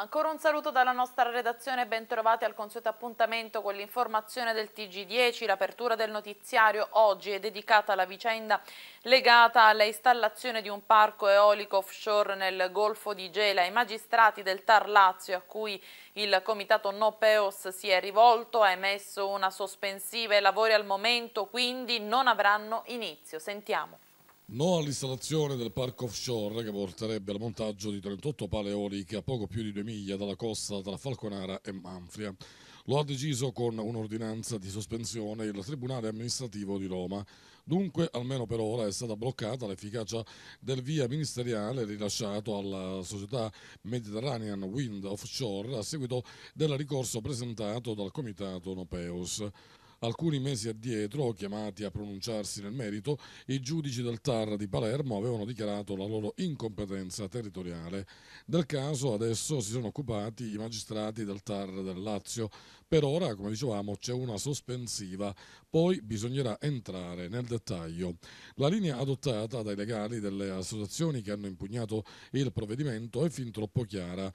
Ancora un saluto dalla nostra redazione, bentrovati al consueto appuntamento con l'informazione del TG10. L'apertura del notiziario oggi è dedicata alla vicenda legata all'installazione di un parco eolico offshore nel Golfo di Gela. I magistrati del Tar Lazio a cui il comitato Nopeos si è rivolto ha emesso una sospensiva e i lavori al momento quindi non avranno inizio. Sentiamo. No all'installazione del parco offshore che porterebbe al montaggio di 38 pale eoliche a poco più di due miglia dalla costa tra Falconara e Manfria. Lo ha deciso con un'ordinanza di sospensione il Tribunale amministrativo di Roma. Dunque, almeno per ora, è stata bloccata l'efficacia del via ministeriale rilasciato alla società Mediterranean Wind Offshore a seguito del ricorso presentato dal comitato Nopeus. Alcuni mesi addietro, chiamati a pronunciarsi nel merito, i giudici del TAR di Palermo avevano dichiarato la loro incompetenza territoriale. Del caso adesso si sono occupati i magistrati del TAR del Lazio. Per ora, come dicevamo, c'è una sospensiva, poi bisognerà entrare nel dettaglio. La linea adottata dai legali delle associazioni che hanno impugnato il provvedimento è fin troppo chiara.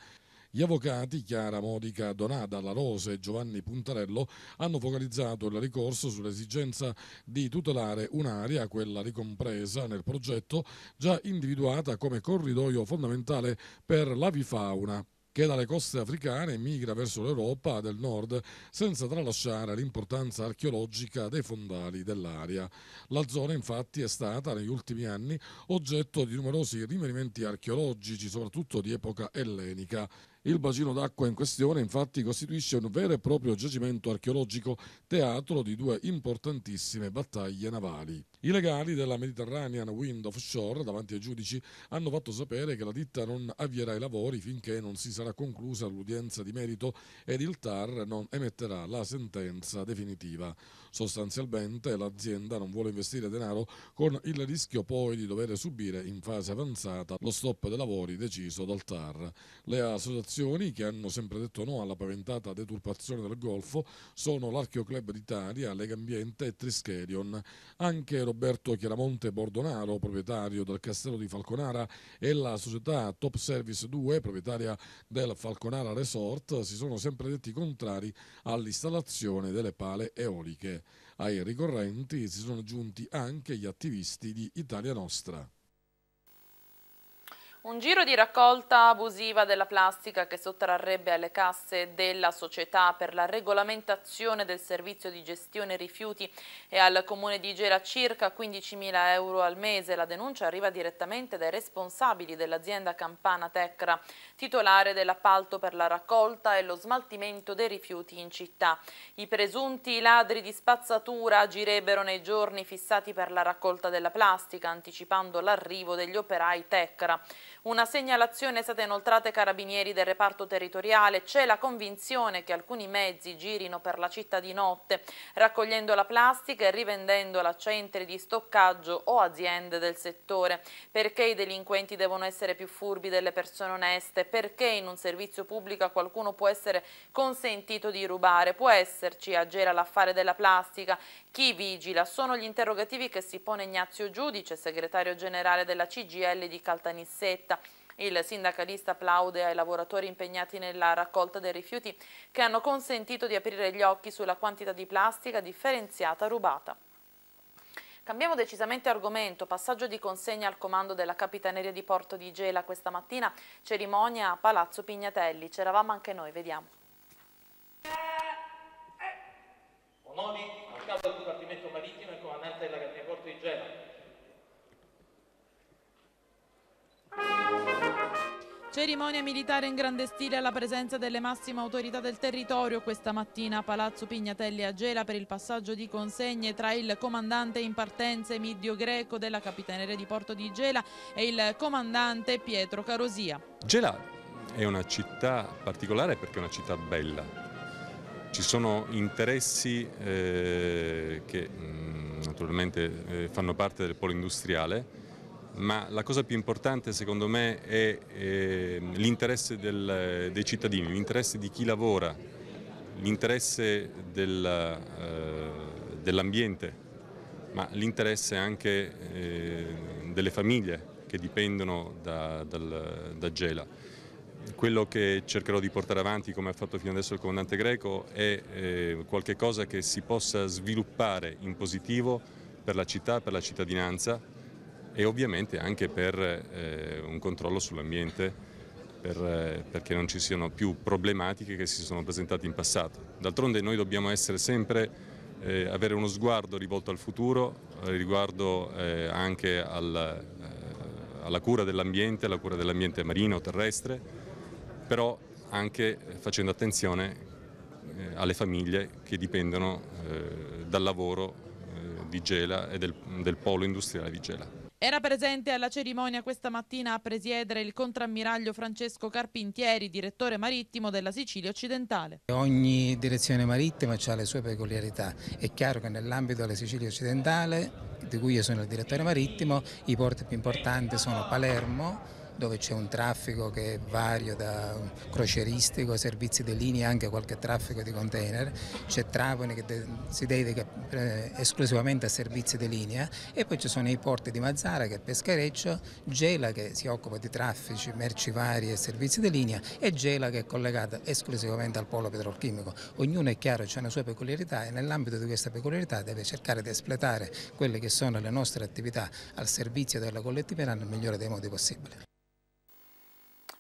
Gli avvocati Chiara Modica Donada, La Rose e Giovanni Puntarello hanno focalizzato il ricorso sull'esigenza di tutelare un'area, quella ricompresa nel progetto, già individuata come corridoio fondamentale per l'avifauna che dalle coste africane migra verso l'Europa del nord senza tralasciare l'importanza archeologica dei fondali dell'area. La zona infatti è stata negli ultimi anni oggetto di numerosi rinvenimenti archeologici, soprattutto di epoca ellenica. Il bacino d'acqua in questione infatti costituisce un vero e proprio giacimento archeologico teatro di due importantissime battaglie navali. I legali della Mediterranean Wind Offshore davanti ai giudici hanno fatto sapere che la ditta non avvierà i lavori finché non si sarà conclusa l'udienza di merito ed il TAR non emetterà la sentenza definitiva. Sostanzialmente l'azienda non vuole investire denaro con il rischio poi di dover subire in fase avanzata lo stop dei lavori deciso dal TAR. Le associazioni associazioni che hanno sempre detto no alla paventata deturpazione del Golfo sono l'Archeo Club d'Italia, Lega Ambiente e Trischerion. Anche Roberto Chiaramonte Bordonaro, proprietario del Castello di Falconara e la società Top Service 2, proprietaria del Falconara Resort, si sono sempre detti contrari all'installazione delle pale eoliche. Ai ricorrenti si sono giunti anche gli attivisti di Italia Nostra. Un giro di raccolta abusiva della plastica che sottrarrebbe alle casse della società per la regolamentazione del servizio di gestione rifiuti e al comune di Gera circa 15.000 euro al mese. La denuncia arriva direttamente dai responsabili dell'azienda Campana Tecra, titolare dell'appalto per la raccolta e lo smaltimento dei rifiuti in città. I presunti ladri di spazzatura agirebbero nei giorni fissati per la raccolta della plastica, anticipando l'arrivo degli operai Tecra. Una segnalazione è stata inoltrata ai carabinieri del reparto territoriale. C'è la convinzione che alcuni mezzi girino per la città di notte, raccogliendo la plastica e rivendendola a centri di stoccaggio o aziende del settore. Perché i delinquenti devono essere più furbi delle persone oneste? Perché in un servizio pubblico a qualcuno può essere consentito di rubare? Può esserci agire l'affare della plastica? Chi vigila? Sono gli interrogativi che si pone Ignazio Giudice, segretario generale della CGL di Caltanissetta il sindacalista applaude ai lavoratori impegnati nella raccolta dei rifiuti che hanno consentito di aprire gli occhi sulla quantità di plastica differenziata rubata. Cambiamo decisamente argomento, passaggio di consegna al comando della Capitaneria di Porto di Gela questa mattina, cerimonia a Palazzo Pignatelli, c'eravamo anche noi, vediamo. Eh, eh. Onori al capo del Dipartimento Marittimo e comandante della Capitaneria Porto di Gela, Cerimonia militare in grande stile alla presenza delle massime autorità del territorio questa mattina a Palazzo Pignatelli a Gela per il passaggio di consegne tra il comandante in partenza Emidio Greco della Capitaneria di Porto di Gela e il comandante Pietro Carosia. Gela è una città particolare perché è una città bella. Ci sono interessi eh, che mh, mm, naturalmente eh, fanno parte del polo industriale ma la cosa più importante secondo me è eh, l'interesse dei cittadini, l'interesse di chi lavora, l'interesse eh, dell'ambiente, eh, dell ma l'interesse anche eh, delle famiglie che dipendono da, dal, da Gela. Quello che cercherò di portare avanti, come ha fatto fino adesso il comandante greco, è ehm, qualcosa che si possa sviluppare in positivo per la città, per la cittadinanza, e ovviamente anche per eh, un controllo sull'ambiente per, eh, perché non ci siano più problematiche che si sono presentate in passato. D'altronde noi dobbiamo essere sempre eh, avere uno sguardo rivolto al futuro, eh, riguardo eh, anche al, eh, alla cura dell'ambiente, alla cura dell'ambiente marino, terrestre, però anche facendo attenzione alle famiglie che dipendono dal lavoro di Gela e del, del polo industriale di Gela. Era presente alla cerimonia questa mattina a presiedere il contrammiraglio Francesco Carpintieri, direttore marittimo della Sicilia occidentale. Ogni direzione marittima ha le sue peculiarità. È chiaro che nell'ambito della Sicilia occidentale, di cui io sono il direttore marittimo, i porti più importanti sono Palermo, dove c'è un traffico che è vario da croceristico, servizi di linea, e anche qualche traffico di container, c'è Trapani che de si dedica eh, esclusivamente a servizi di linea e poi ci sono i porti di Mazzara che è Peschereccio, Gela che si occupa di traffici, merci varie e servizi di linea e Gela che è collegata esclusivamente al polo petrolchimico. Ognuno è chiaro, c'è una sua peculiarità e nell'ambito di questa peculiarità deve cercare di espletare quelle che sono le nostre attività al servizio della collettività nel migliore dei modi possibili.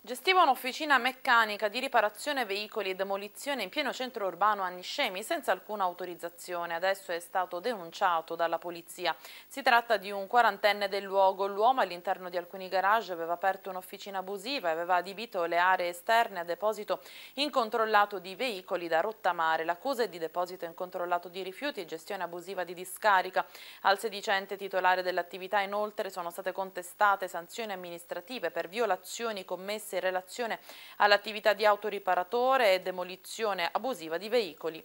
Gestiva un'officina meccanica di riparazione veicoli e demolizione in pieno centro urbano a Niscemi senza alcuna autorizzazione. Adesso è stato denunciato dalla polizia. Si tratta di un quarantenne del luogo. L'uomo all'interno di alcuni garage aveva aperto un'officina abusiva e aveva adibito le aree esterne a deposito incontrollato di veicoli da rottamare. L'accusa è di deposito incontrollato di rifiuti e gestione abusiva di discarica. Al sedicente titolare dell'attività inoltre sono state contestate sanzioni amministrative per violazioni commesse in relazione all'attività di autoriparatore e demolizione abusiva di veicoli.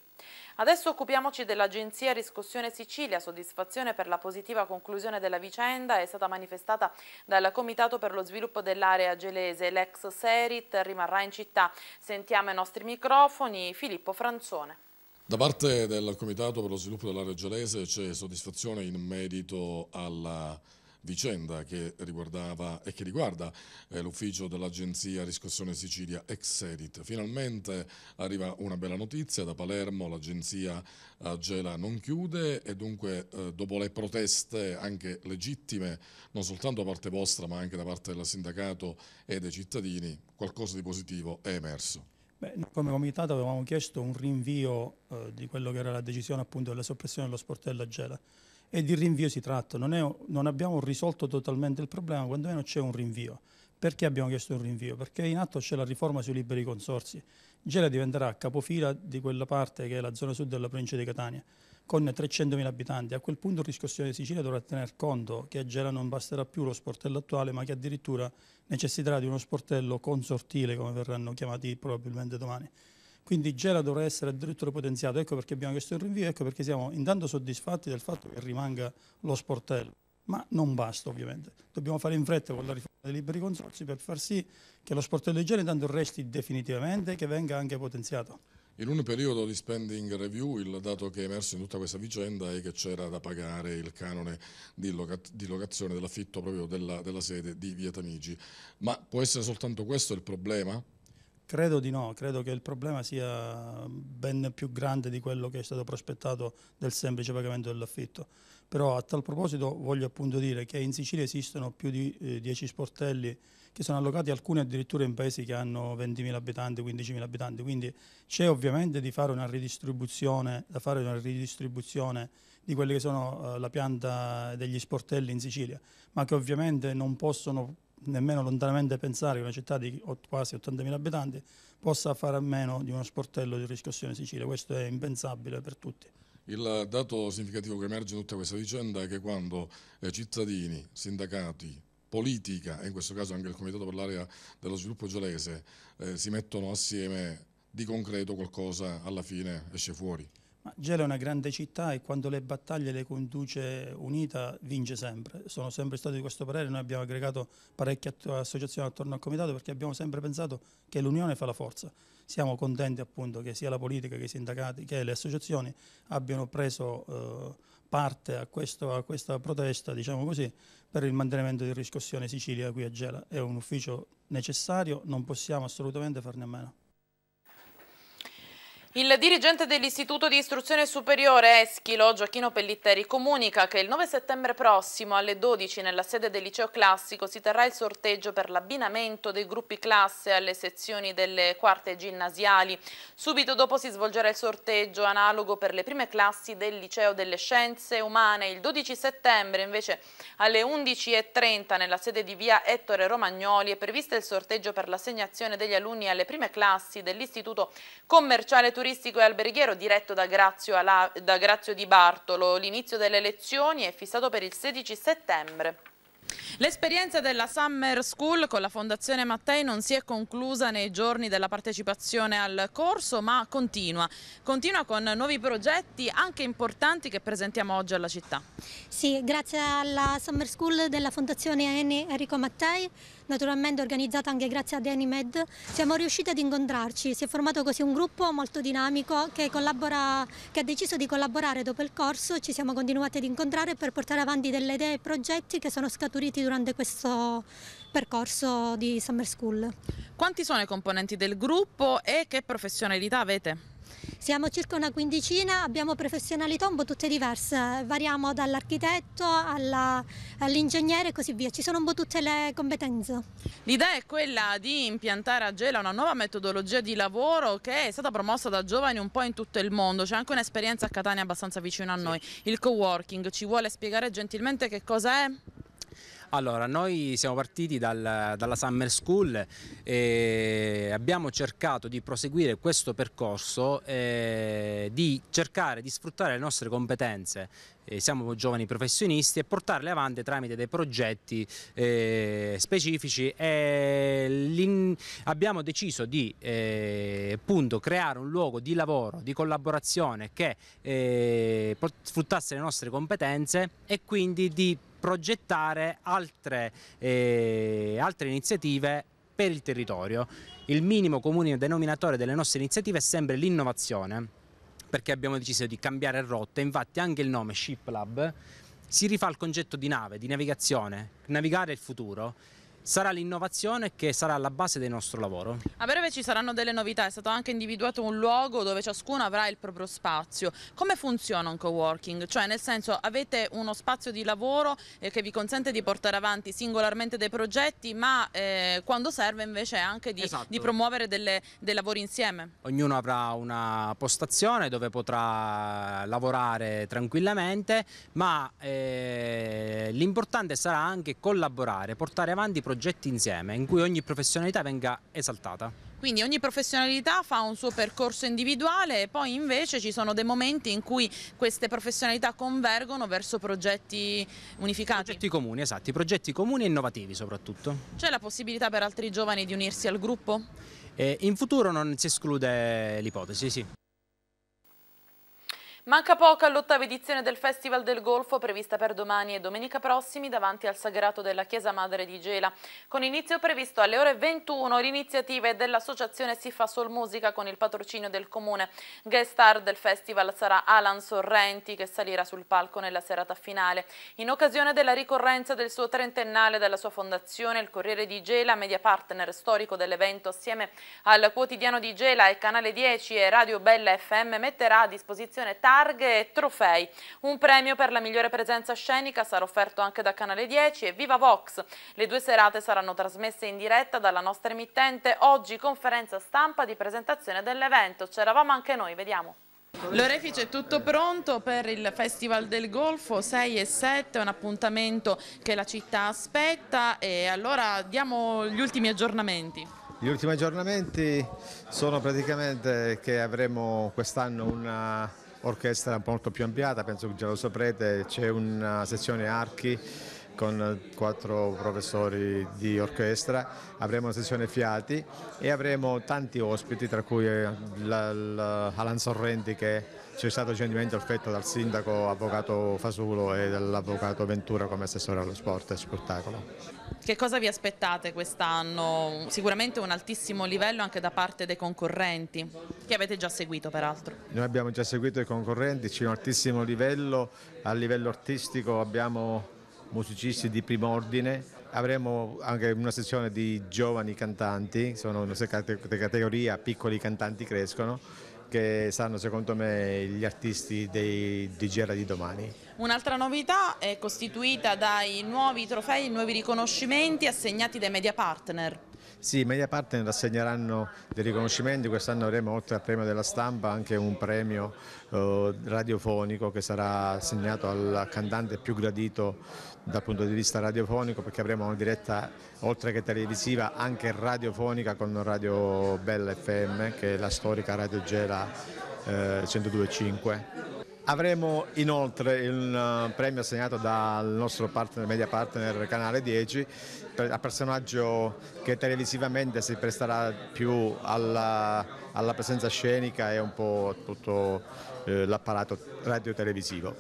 Adesso occupiamoci dell'Agenzia Riscossione Sicilia. Soddisfazione per la positiva conclusione della vicenda è stata manifestata dal Comitato per lo sviluppo dell'area gelese. L'ex Serit rimarrà in città. Sentiamo i nostri microfoni Filippo Franzone. Da parte del Comitato per lo sviluppo dell'area gelese c'è soddisfazione in merito alla vicenda che riguardava e che riguarda eh, l'ufficio dell'Agenzia Riscossione Sicilia Exedit. Finalmente arriva una bella notizia da Palermo, l'agenzia eh, Gela non chiude e dunque eh, dopo le proteste anche legittime, non soltanto da parte vostra ma anche da parte del sindacato e dei cittadini, qualcosa di positivo è emerso. Beh, come comitato avevamo chiesto un rinvio eh, di quello che era la decisione appunto della soppressione dello sportello a Gela e di rinvio si tratta. Non, un, non abbiamo risolto totalmente il problema, quantomeno c'è un rinvio. Perché abbiamo chiesto un rinvio? Perché in atto c'è la riforma sui liberi consorsi. Gela diventerà capofila di quella parte che è la zona sud della provincia di Catania, con 300.000 abitanti. A quel punto il riscossione di Sicilia dovrà tener conto che a Gela non basterà più lo sportello attuale, ma che addirittura necessiterà di uno sportello consortile, come verranno chiamati probabilmente domani. Quindi Gela dovrà essere addirittura potenziato, ecco perché abbiamo chiesto il rinvio, ecco perché siamo intanto soddisfatti del fatto che rimanga lo sportello. Ma non basta ovviamente, dobbiamo fare in fretta con la riforma dei liberi consorzi per far sì che lo sportello di Gela intanto resti definitivamente e che venga anche potenziato. In un periodo di spending review il dato che è emerso in tutta questa vicenda è che c'era da pagare il canone di, locazione dell'affitto proprio della, della sede di Via Tamigi. Ma può essere soltanto questo il problema? Credo di no, credo che il problema sia ben più grande di quello che è stato prospettato del semplice pagamento dell'affitto. Però a tal proposito voglio appunto dire che in Sicilia esistono più di eh, 10 sportelli che sono allocati alcuni addirittura in paesi che hanno 20.000 abitanti, 15.000 abitanti, quindi c'è ovviamente fare da fare una ridistribuzione di quelli che sono eh, la pianta degli sportelli in Sicilia, ma che ovviamente non possono nemmeno lontanamente pensare che una città di quasi 80.000 abitanti possa fare a meno di uno sportello di riscossione Sicilia, questo è impensabile per tutti. Il dato significativo che emerge in tutta questa vicenda è che quando eh, cittadini, sindacati, politica e in questo caso anche il Comitato per l'area dello sviluppo gelese eh, si mettono assieme di concreto qualcosa alla fine esce fuori. Gela è una grande città e quando le battaglie le conduce unita vince sempre. Sono sempre stato di questo parere, noi abbiamo aggregato parecchie associazioni attorno al comitato perché abbiamo sempre pensato che l'unione fa la forza. Siamo contenti appunto che sia la politica che i sindacati, che le associazioni abbiano preso eh, parte a, questo, a, questa protesta, diciamo così, per il mantenimento di riscossione Sicilia qui a Gela. È un ufficio necessario, non possiamo assolutamente farne a meno. Il dirigente dell'Istituto di Istruzione Superiore Eschilo, Gioacchino Pellitteri, comunica che il 9 settembre prossimo alle 12 nella sede del Liceo Classico si terrà il sorteggio per l'abbinamento dei gruppi classe alle sezioni delle quarte ginnasiali. Subito dopo si svolgerà il sorteggio analogo per le prime classi del Liceo delle Scienze Umane. Il 12 settembre invece alle 11.30 nella sede di via Ettore Romagnoli è previsto il sorteggio per l'assegnazione degli alunni alle prime classi dell'Istituto Commerciale Turistico turistico e alberghiero diretto da Grazio, alla, da Grazio Di Bartolo. L'inizio delle lezioni è fissato per il 16 settembre. L'esperienza della Summer School con la Fondazione Mattei non si è conclusa nei giorni della partecipazione al corso ma continua, continua con nuovi progetti anche importanti che presentiamo oggi alla città. Sì, grazie alla Summer School della Fondazione Enrico Mattei naturalmente organizzata anche grazie ad Animed, siamo riusciti ad incontrarci, si è formato così un gruppo molto dinamico che, che ha deciso di collaborare dopo il corso, ci siamo continuati ad incontrare per portare avanti delle idee e progetti che sono scaturiti durante questo percorso di Summer School. Quanti sono i componenti del gruppo e che professionalità avete? Siamo circa una quindicina, abbiamo professionalità un po' tutte diverse, variamo dall'architetto all'ingegnere e così via, ci sono un po' tutte le competenze. L'idea è quella di impiantare a Gela una nuova metodologia di lavoro che è stata promossa da giovani un po' in tutto il mondo, c'è anche un'esperienza a Catania abbastanza vicino a noi, il co-working, ci vuole spiegare gentilmente che cosa è? Allora, noi siamo partiti dal, dalla Summer School e abbiamo cercato di proseguire questo percorso, eh, di cercare di sfruttare le nostre competenze eh, siamo giovani professionisti e portarle avanti tramite dei progetti eh, specifici e abbiamo deciso di eh, appunto, creare un luogo di lavoro, di collaborazione che eh, sfruttasse le nostre competenze e quindi di progettare altre, eh, altre iniziative per il territorio. Il minimo comune denominatore delle nostre iniziative è sempre l'innovazione perché abbiamo deciso di cambiare rotta, infatti anche il nome Ship Lab si rifà al concetto di nave, di navigazione, navigare il futuro sarà l'innovazione che sarà la base del nostro lavoro. A breve ci saranno delle novità, è stato anche individuato un luogo dove ciascuno avrà il proprio spazio. Come funziona un coworking? Cioè nel senso avete uno spazio di lavoro eh, che vi consente di portare avanti singolarmente dei progetti ma eh, quando serve invece anche di, esatto. di promuovere delle, dei lavori insieme. Ognuno avrà una postazione dove potrà lavorare tranquillamente ma eh, l'importante sarà anche collaborare, portare avanti progetti progetti insieme in cui ogni professionalità venga esaltata. Quindi ogni professionalità fa un suo percorso individuale e poi invece ci sono dei momenti in cui queste professionalità convergono verso progetti unificati. Progetti comuni, esatto, progetti comuni e innovativi soprattutto. C'è la possibilità per altri giovani di unirsi al gruppo? Eh, in futuro non si esclude l'ipotesi, sì. Manca poco all'ottava edizione del Festival del Golfo prevista per domani e domenica prossimi davanti al sagrato della Chiesa Madre di Gela. Con inizio previsto alle ore 21 l'iniziativa è dell'associazione Si fa Sol Musica con il patrocinio del comune. Guest star del festival sarà Alan Sorrenti che salirà sul palco nella serata finale. In occasione della ricorrenza del suo trentennale della sua fondazione, il Corriere di Gela, media partner storico dell'evento assieme al quotidiano di Gela e Canale 10 e Radio Bella FM metterà a disposizione tanti targhe e trofei. Un premio per la migliore presenza scenica sarà offerto anche da Canale 10 e Viva Vox. Le due serate saranno trasmesse in diretta dalla nostra emittente. Oggi conferenza stampa di presentazione dell'evento. C'eravamo anche noi, vediamo. L'orefice è tutto pronto per il Festival del Golfo 6 e 7, un appuntamento che la città aspetta e allora diamo gli ultimi aggiornamenti. Gli ultimi aggiornamenti sono praticamente che avremo quest'anno una orchestra molto più ampliata, penso che già lo saprete, c'è una sezione archi con quattro professori di orchestra, avremo una sessione fiati e avremo tanti ospiti tra cui eh, la, la Alan Sorrenti che ci è stato gentilmente offerto dal sindaco avvocato Fasulo e dall'avvocato Ventura come assessore allo sport e spettacolo. Che cosa vi aspettate quest'anno? Sicuramente un altissimo livello anche da parte dei concorrenti, che avete già seguito peraltro. Noi abbiamo già seguito i concorrenti, c'è un altissimo livello, a livello artistico abbiamo musicisti di primo ordine, avremo anche una sezione di giovani cantanti, sono una categoria, piccoli cantanti crescono, che saranno secondo me gli artisti dei, di Gera di domani. Un'altra novità è costituita dai nuovi trofei, nuovi riconoscimenti assegnati dai media partner. Sì, media partner rassegneranno dei riconoscimenti, quest'anno avremo oltre al premio della stampa anche un premio eh, radiofonico che sarà assegnato al cantante più gradito dal punto di vista radiofonico perché avremo una diretta oltre che televisiva anche radiofonica con Radio Bella FM che è la storica Radio Gela eh, 102.5. Avremo inoltre un eh, premio assegnato dal nostro partner, media partner Canale 10 a personaggio che televisivamente si presterà più alla, alla presenza scenica e un po' tutto eh, l'apparato radio-televisivo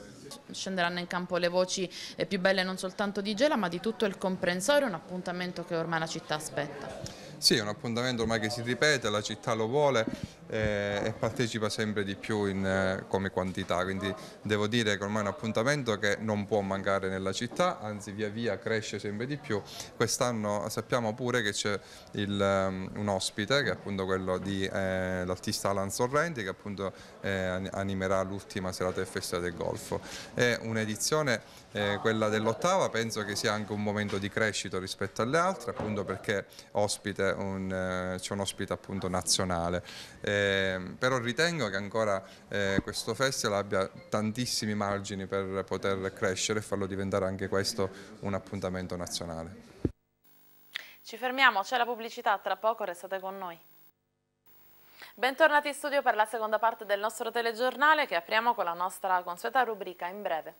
scenderanno in campo le voci eh, più belle non soltanto di Gela ma di tutto il comprensorio, un appuntamento che ormai la città aspetta. Sì, è un appuntamento ormai che si ripete, la città lo vuole e partecipa sempre di più in, eh, come quantità, quindi devo dire che ormai è un appuntamento che non può mancare nella città, anzi via via cresce sempre di più. Quest'anno sappiamo pure che c'è ehm, un ospite che è appunto quello dell'artista eh, Alan Sorrenti che appunto eh, animerà l'ultima serata del Festival del Golfo. È un'edizione, eh, quella dell'ottava, penso che sia anche un momento di crescita rispetto alle altre, appunto perché eh, c'è un, un ospite appunto nazionale. Eh, Ehm, però ritengo che ancora eh, questo festival abbia tantissimi margini per poter crescere e farlo diventare anche questo un appuntamento nazionale. Ci fermiamo, c'è la pubblicità, tra poco restate con noi. Bentornati in studio per la seconda parte del nostro telegiornale che apriamo con la nostra consueta rubrica in breve.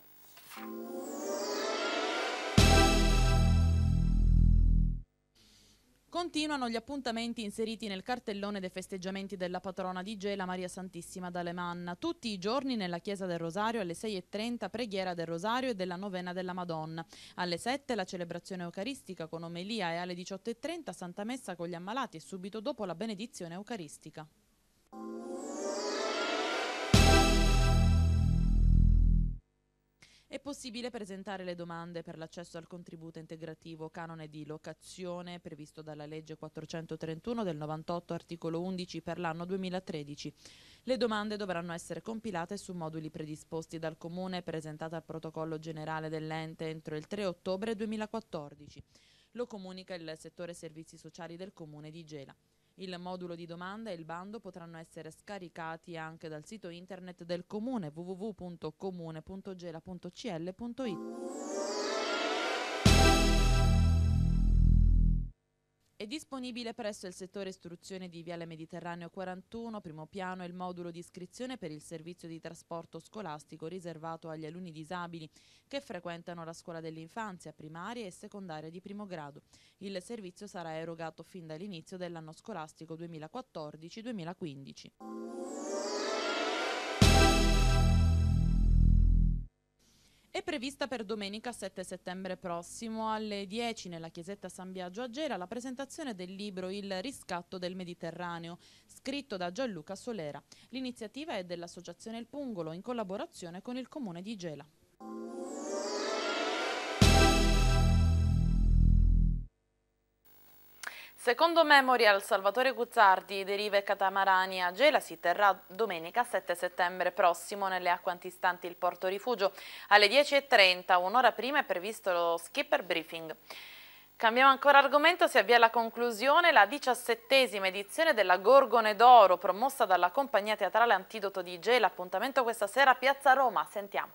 Continuano gli appuntamenti inseriti nel cartellone dei festeggiamenti della patrona di Gela Maria Santissima d'Alemanna. Tutti i giorni nella Chiesa del Rosario alle 6.30 preghiera del Rosario e della novena della Madonna. Alle 7 la celebrazione eucaristica con omelia e alle 18.30 Santa Messa con gli ammalati e subito dopo la benedizione eucaristica. È possibile presentare le domande per l'accesso al contributo integrativo canone di locazione previsto dalla legge 431 del 98 articolo 11 per l'anno 2013. Le domande dovranno essere compilate su moduli predisposti dal Comune e presentate al protocollo generale dell'ente entro il 3 ottobre 2014. Lo comunica il settore servizi sociali del Comune di Gela. Il modulo di domanda e il bando potranno essere scaricati anche dal sito internet del comune www.comune.gela.cl.it. È disponibile presso il settore istruzione di Viale Mediterraneo 41, primo piano, il modulo di iscrizione per il servizio di trasporto scolastico riservato agli alunni disabili che frequentano la scuola dell'infanzia, primaria e secondaria di primo grado. Il servizio sarà erogato fin dall'inizio dell'anno scolastico 2014-2015. è prevista per domenica 7 settembre prossimo alle 10 nella chiesetta San Biagio a Gera la presentazione del libro Il riscatto del Mediterraneo, scritto da Gianluca Solera. L'iniziativa è dell'Associazione Il Pungolo in collaborazione con il Comune di Gela. Secondo Memorial Salvatore Guzzardi, derive catamarani a Gela si terrà domenica 7 settembre prossimo nelle acque antistanti il porto rifugio. Alle 10.30, un'ora prima, è previsto lo skipper briefing. Cambiamo ancora argomento, si avvia alla conclusione la diciassettesima edizione della Gorgone d'Oro promossa dalla compagnia teatrale Antidoto di Gela. Appuntamento questa sera a Piazza Roma, sentiamo.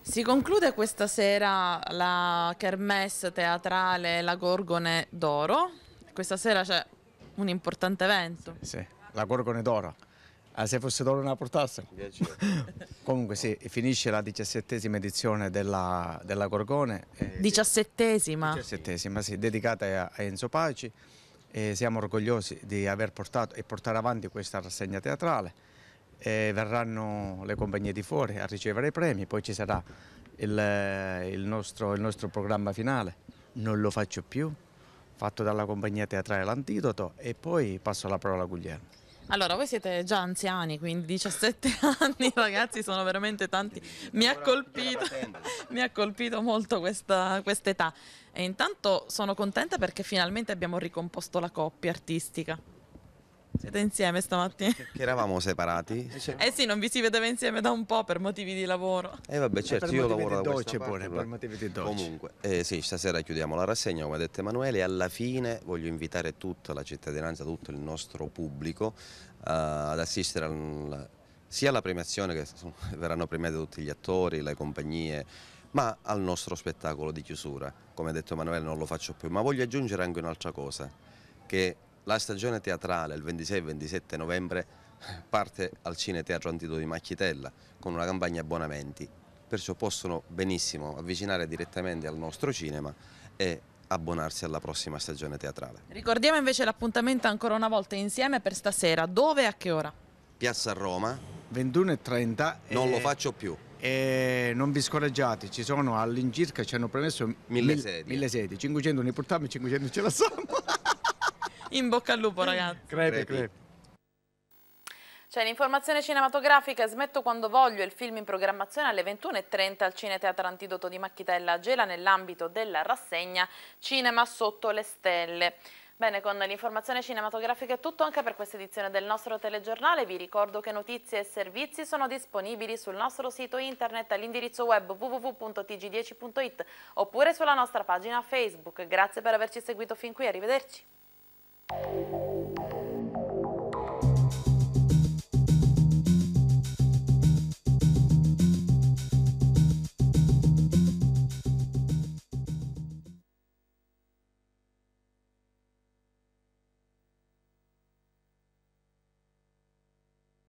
Si conclude questa sera la kermesse teatrale La Gorgone d'Oro, questa sera c'è un importante evento. Sì, sì. la Gorgone d'Oro. Eh, se fosse d'oro una portassa. Comunque sì, finisce la diciassettesima edizione della, della Gorgone. Eh, diciassettesima? Diciassettesima, sì, dedicata a Enzo Paci. E siamo orgogliosi di aver portato e portare avanti questa rassegna teatrale. E verranno le compagnie di fuori a ricevere i premi, poi ci sarà il, il, nostro, il nostro programma finale. Non lo faccio più, fatto dalla compagnia teatrale L'Antidoto e poi passo la parola a Guglielmo. Allora, voi siete già anziani, quindi 17 anni, ragazzi, sono veramente tanti. Mi ha colpito, mi ha colpito molto questa quest età. E intanto sono contenta perché finalmente abbiamo ricomposto la coppia artistica. Siete insieme stamattina? Che eravamo separati. Eh, eh sì, non vi si vedeva insieme da un po' per motivi di lavoro. Eh vabbè, eh, certo, io lavoro da questa parte, pure, per motivi di dolce. Comunque, eh sì, stasera chiudiamo la rassegna, come ha detto Emanuele, e alla fine voglio invitare tutta la cittadinanza, tutto il nostro pubblico uh, ad assistere al, sia alla premiazione, che verranno premiati tutti gli attori, le compagnie, ma al nostro spettacolo di chiusura. Come ha detto Emanuele, non lo faccio più, ma voglio aggiungere anche un'altra cosa, che la stagione teatrale il 26-27 novembre parte al Cine Teatro Antido di Macchitella con una campagna abbonamenti, perciò possono benissimo avvicinare direttamente al nostro cinema e abbonarsi alla prossima stagione teatrale. Ricordiamo invece l'appuntamento ancora una volta insieme per stasera, dove e a che ora? Piazza Roma. 21.30. Non e... lo faccio più. E non vi scoraggiate, ci sono all'incirca, ci hanno premesso mille sedie. 500 ne portiamo e 500 ce la siamo. In bocca al lupo, ragazzi. Crepi, crepi. C'è l'informazione cinematografica, smetto quando voglio, il film in programmazione alle 21.30 al Cineteatro Antidoto di Macchitella Gela nell'ambito della rassegna Cinema sotto le stelle. Bene, con l'informazione cinematografica è tutto anche per questa edizione del nostro telegiornale. Vi ricordo che notizie e servizi sono disponibili sul nostro sito internet all'indirizzo web www.tg10.it oppure sulla nostra pagina Facebook. Grazie per averci seguito fin qui, arrivederci. Thank you.